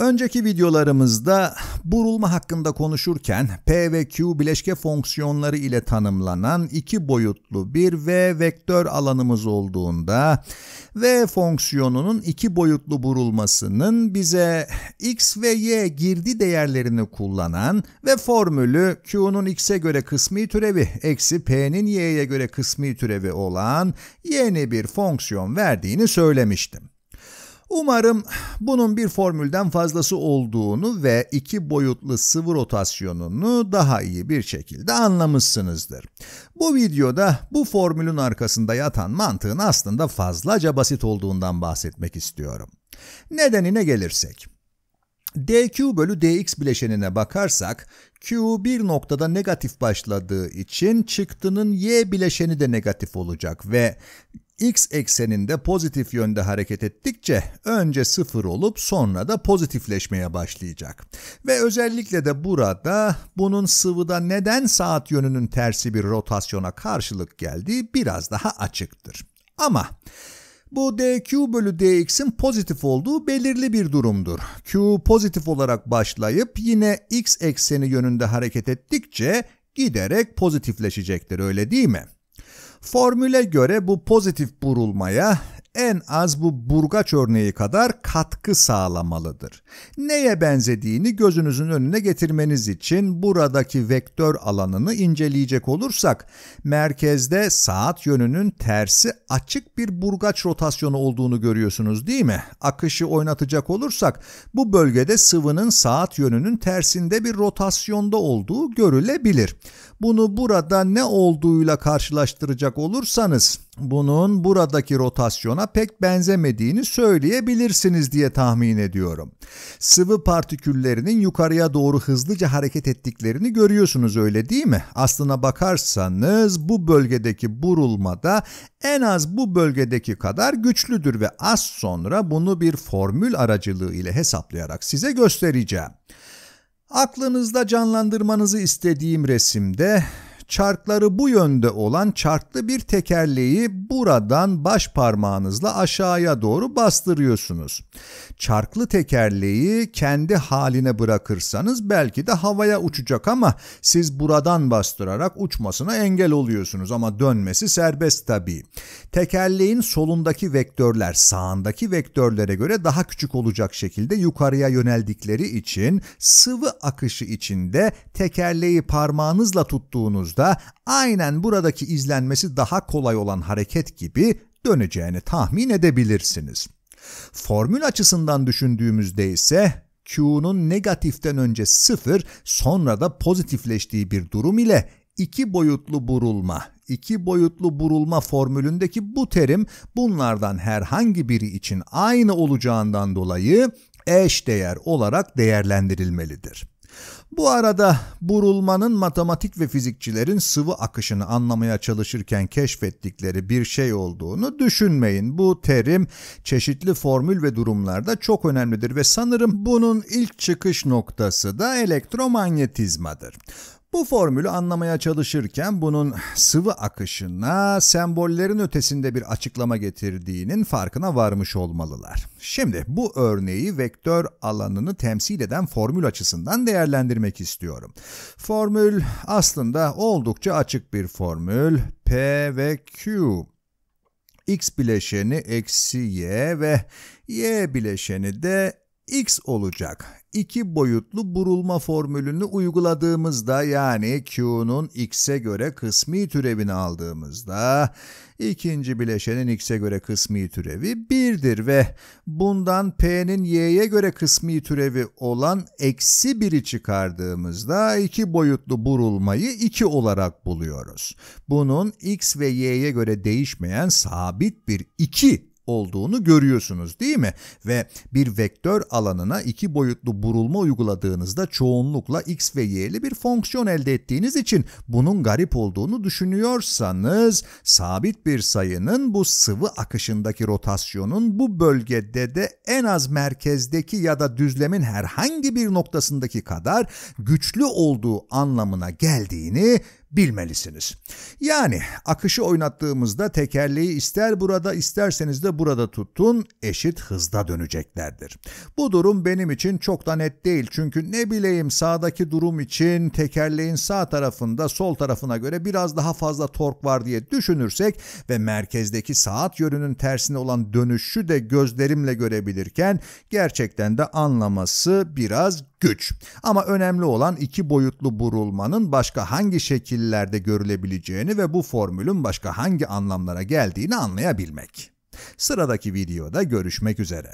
Önceki videolarımızda burulma hakkında konuşurken P ve Q bileşke fonksiyonları ile tanımlanan iki boyutlu bir V vektör alanımız olduğunda V fonksiyonunun iki boyutlu burulmasının bize x ve y girdi değerlerini kullanan ve formülü Q'nun x'e göre kısmi türevi eksi P'nin y'ye göre kısmi türevi olan yeni bir fonksiyon verdiğini söylemiştim. Umarım bunun bir formülden fazlası olduğunu ve iki boyutlu sıvı rotasyonunu daha iyi bir şekilde anlamışsınızdır. Bu videoda bu formülün arkasında yatan mantığın aslında fazlaca basit olduğundan bahsetmek istiyorum. Nedenine gelirsek, dq bölü dx bileşenine bakarsak q bir noktada negatif başladığı için çıktının y bileşeni de negatif olacak ve x ekseninde pozitif yönde hareket ettikçe önce sıfır olup sonra da pozitifleşmeye başlayacak. Ve özellikle de burada bunun sıvıda neden saat yönünün tersi bir rotasyona karşılık geldiği biraz daha açıktır. Ama bu dq bölü dx'in pozitif olduğu belirli bir durumdur. Q pozitif olarak başlayıp yine x ekseni yönünde hareket ettikçe giderek pozitifleşecektir öyle değil mi? Formüle göre bu pozitif burulmaya en az bu burgaç örneği kadar katkı sağlamalıdır. Neye benzediğini gözünüzün önüne getirmeniz için buradaki vektör alanını inceleyecek olursak, merkezde saat yönünün tersi açık bir burgaç rotasyonu olduğunu görüyorsunuz değil mi? Akışı oynatacak olursak bu bölgede sıvının saat yönünün tersinde bir rotasyonda olduğu görülebilir. Bunu burada ne olduğuyla karşılaştıracak olursanız bunun buradaki rotasyona pek benzemediğini söyleyebilirsiniz diye tahmin ediyorum. Sıvı partiküllerinin yukarıya doğru hızlıca hareket ettiklerini görüyorsunuz öyle değil mi? Aslına bakarsanız bu bölgedeki burulmada en az bu bölgedeki kadar güçlüdür ve az sonra bunu bir formül aracılığı ile hesaplayarak size göstereceğim. Aklınızda canlandırmanızı istediğim resimde çarkları bu yönde olan çarklı bir tekerleği buradan baş parmağınızla aşağıya doğru bastırıyorsunuz. Çarklı tekerleği kendi haline bırakırsanız belki de havaya uçacak ama siz buradan bastırarak uçmasına engel oluyorsunuz ama dönmesi serbest tabii. Tekerleğin solundaki vektörler sağındaki vektörlere göre daha küçük olacak şekilde yukarıya yöneldikleri için sıvı akışı içinde tekerleği parmağınızla tuttuğunuzda da aynen buradaki izlenmesi daha kolay olan hareket gibi döneceğini tahmin edebilirsiniz. Formül açısından düşündüğümüzde ise Q'nun negatiften önce sıfır sonra da pozitifleştiği bir durum ile iki boyutlu burulma, iki boyutlu burulma formülündeki bu terim bunlardan herhangi biri için aynı olacağından dolayı eş değer olarak değerlendirilmelidir. Bu arada burulmanın matematik ve fizikçilerin sıvı akışını anlamaya çalışırken keşfettikleri bir şey olduğunu düşünmeyin. Bu terim çeşitli formül ve durumlarda çok önemlidir ve sanırım bunun ilk çıkış noktası da elektromanyetizmadır. Bu formülü anlamaya çalışırken bunun sıvı akışına sembollerin ötesinde bir açıklama getirdiğinin farkına varmış olmalılar. Şimdi bu örneği vektör alanını temsil eden formül açısından değerlendirmek istiyorum. Formül aslında oldukça açık bir formül. P ve Q x bileşeni eksi y ve y bileşeni de x olacak iki boyutlu burulma formülünü uyguladığımızda yani Q'nun X'e göre kısmi türevini aldığımızda ikinci bileşenin X'e göre kısmi türevi 1'dir ve bundan P'nin Y'ye göre kısmi türevi olan eksi 1'i çıkardığımızda iki boyutlu burulmayı 2 olarak buluyoruz. Bunun X ve Y'ye göre değişmeyen sabit bir 2 olduğunu görüyorsunuz değil mi? Ve bir vektör alanına iki boyutlu burulma uyguladığınızda çoğunlukla x ve y'li bir fonksiyon elde ettiğiniz için bunun garip olduğunu düşünüyorsanız sabit bir sayının bu sıvı akışındaki rotasyonun bu bölgede de en az merkezdeki ya da düzlemin herhangi bir noktasındaki kadar güçlü olduğu anlamına geldiğini bilmelisiniz. Yani akışı oynattığımızda tekerleği ister burada isterseniz de burada tutun eşit hızda döneceklerdir. Bu durum benim için çok da net değil çünkü ne bileyim sağdaki durum için tekerleğin sağ tarafında sol tarafına göre biraz daha fazla tork var diye düşünürsek ve merkezdeki saat yönünün tersine olan dönüşü de gözlerimle görebilirken gerçekten de anlaması biraz güç. Ama önemli olan iki boyutlu burulmanın başka hangi şekillerde görülebileceğini ve bu formülün başka hangi anlamlara geldiğini anlayabilmek. Sıradaki videoda görüşmek üzere.